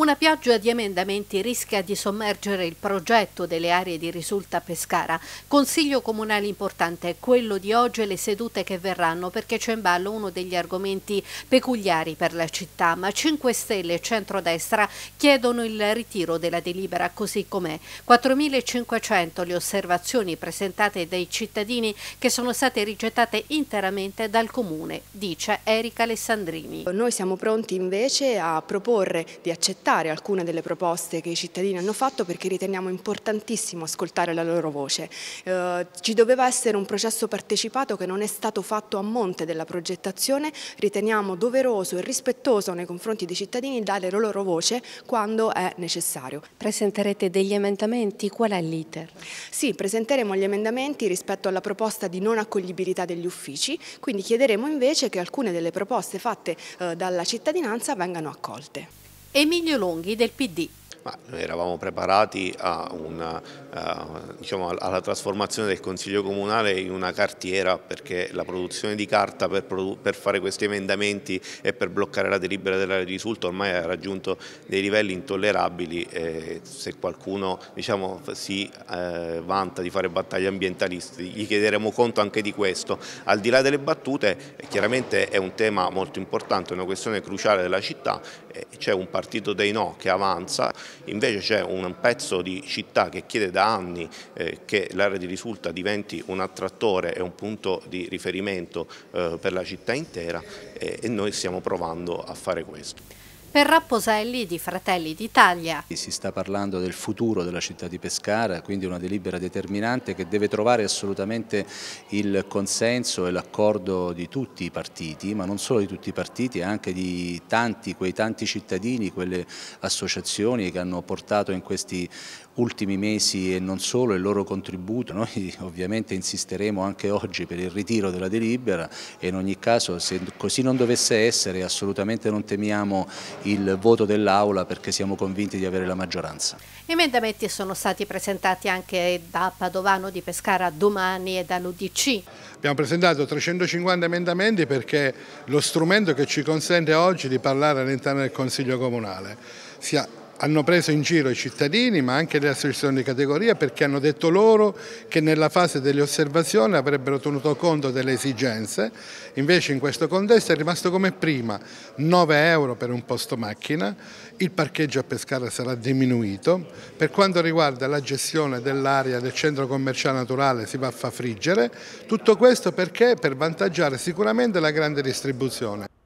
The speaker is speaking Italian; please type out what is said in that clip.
Una pioggia di emendamenti rischia di sommergere il progetto delle aree di risulta Pescara. Consiglio comunale importante è quello di oggi e le sedute che verranno perché c'è in ballo uno degli argomenti peculiari per la città, ma 5 Stelle e centrodestra chiedono il ritiro della delibera così com'è. 4.500 le osservazioni presentate dai cittadini che sono state rigettate interamente dal comune, dice Erika Alessandrini. Noi siamo pronti invece a proporre di accettare presentare alcune delle proposte che i cittadini hanno fatto perché riteniamo importantissimo ascoltare la loro voce. Eh, ci doveva essere un processo partecipato che non è stato fatto a monte della progettazione, riteniamo doveroso e rispettoso nei confronti dei cittadini dare la loro voce quando è necessario. Presenterete degli emendamenti? Qual è l'iter? Sì, presenteremo gli emendamenti rispetto alla proposta di non accoglibilità degli uffici, quindi chiederemo invece che alcune delle proposte fatte eh, dalla cittadinanza vengano accolte. Emilio Longhi del PD. Ma noi eravamo preparati una, uh, diciamo alla trasformazione del Consiglio Comunale in una cartiera perché la produzione di carta per, produ per fare questi emendamenti e per bloccare la delibera dell'area di risulta ormai ha raggiunto dei livelli intollerabili e se qualcuno diciamo, si eh, vanta di fare battaglie ambientaliste gli chiederemo conto anche di questo. Al di là delle battute chiaramente è un tema molto importante, una questione cruciale della città, c'è un partito dei no che avanza Invece c'è un pezzo di città che chiede da anni eh, che l'area di risulta diventi un attrattore e un punto di riferimento eh, per la città intera eh, e noi stiamo provando a fare questo per Rapposelli di Fratelli d'Italia. Si sta parlando del futuro della città di Pescara, quindi una delibera determinante che deve trovare assolutamente il consenso e l'accordo di tutti i partiti, ma non solo di tutti i partiti, anche di tanti, quei tanti cittadini, quelle associazioni che hanno portato in questi ultimi mesi e non solo il loro contributo. Noi ovviamente insisteremo anche oggi per il ritiro della delibera e in ogni caso se così non dovesse essere assolutamente non temiamo il voto dell'Aula perché siamo convinti di avere la maggioranza. Gli emendamenti sono stati presentati anche da Padovano di Pescara domani e dall'UDC. Abbiamo presentato 350 emendamenti perché lo strumento che ci consente oggi di parlare all'interno del Consiglio Comunale sia hanno preso in giro i cittadini ma anche le associazioni di categoria perché hanno detto loro che nella fase delle osservazioni avrebbero tenuto conto delle esigenze, invece in questo contesto è rimasto come prima 9 euro per un posto macchina, il parcheggio a Pescara sarà diminuito, per quanto riguarda la gestione dell'area del centro commerciale naturale si va a far friggere, tutto questo perché? Per vantaggiare sicuramente la grande distribuzione.